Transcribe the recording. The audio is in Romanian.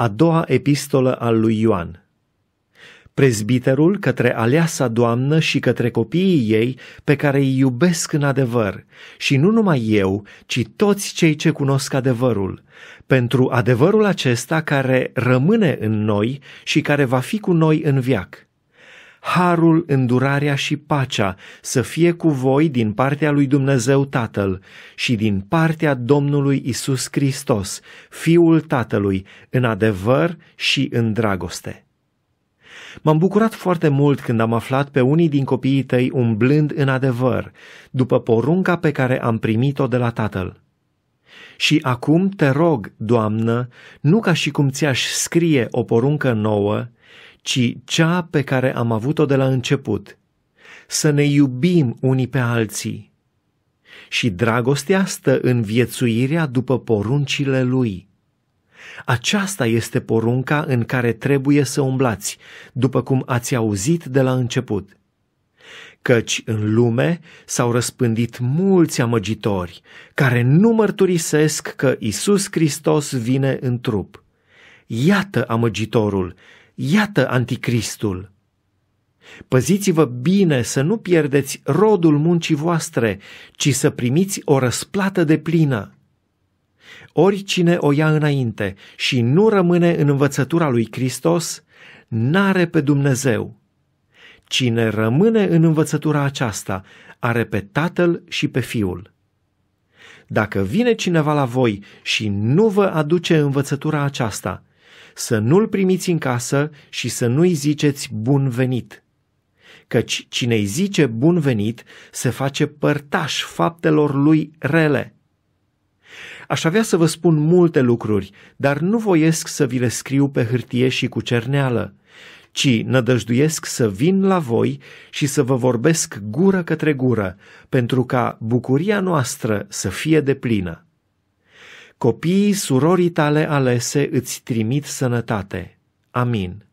A doua epistolă al lui Ioan prezbiterul către aleasa doamnă și către copiii ei pe care îi iubesc în adevăr, și nu numai eu, ci toți cei ce cunosc adevărul, pentru adevărul acesta care rămâne în noi și care va fi cu noi în viață harul, îndurarea și pacea să fie cu voi din partea lui Dumnezeu Tatăl și din partea Domnului Isus Hristos, Fiul Tatălui, în adevăr și în dragoste. M-am bucurat foarte mult când am aflat pe unii din copiii tăi umblând în adevăr, după porunca pe care am primit-o de la Tatăl. Și acum te rog, Doamnă, nu ca și cum ți-aș scrie o poruncă nouă, ci cea pe care am avut-o de la început. Să ne iubim unii pe alții. Și dragostea stă în viețuirea după poruncile lui. Aceasta este porunca în care trebuie să umblați, după cum ați auzit de la început. Căci în lume s-au răspândit mulți amăgitori care nu mărturisesc că Isus Hristos vine în trup. Iată amăgitorul Iată anticristul! Păziți-vă bine să nu pierdeți rodul muncii voastre, ci să primiți o răsplată de plină. Oricine o ia înainte și nu rămâne în învățătura lui Hristos, n-are pe Dumnezeu. Cine rămâne în învățătura aceasta are pe Tatăl și pe Fiul. Dacă vine cineva la voi și nu vă aduce învățătura aceasta, să nu-l primiți în casă și să nu-i ziceți bun venit. Căci cine-i zice bun venit se face părtaș faptelor lui rele. Aș avea să vă spun multe lucruri, dar nu voiesc să vi le scriu pe hârtie și cu cerneală, ci nădăjduiesc să vin la voi și să vă vorbesc gură către gură, pentru ca bucuria noastră să fie deplină. Copiii surorii tale alese îți trimit sănătate. Amin.